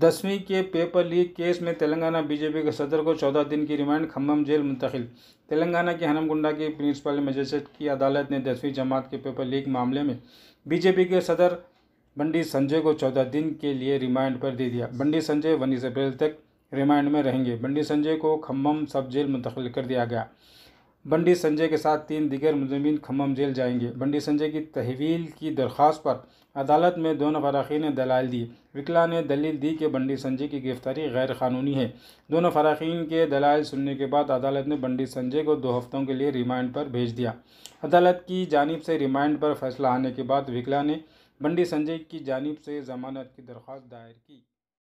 दसवीं के paper leak case में तेलंगाना बीजेपी के सदर को चौदह दिन की रिमांड खम्भम जेल मुंतकिल तेलंगाना के हनमगुंडा की प्रिंसिपल मजिस्ट्रेट की अदालत ने दसवीं जमात के पेपर लीक मामले में बीजेपी के सदर बंडी संजय को चौदह दिन के लिए रिमांड पर दे दिया बंडी संजय उन्नीस अप्रैल तक रिमांड में रहेंगे बंडी संजय को खम्भम सब जेल मुंतकिल कर दिया गया बंडी संजय के साथ तीन दिगर मुजमिन खम्भम जेल जाएंगे बंडी संजय की तहवील की दरख्वास्त पर अदालत में दोनों फराखी ने दलाल दी विकला ने दलील दी कि बंडी संजय की गिरफ्तारी गैर कानूनी है दोनों फराखीन के दलाल सुनने के बाद अदालत ने बंडी संजय को दो हफ्तों के लिए रिमांड पर भेज दिया अदालत की जानब से रिमांड पर फैसला आने के बाद विकला ने बंडी संजय की जानब से जमानत की दरख्वास्त दायर की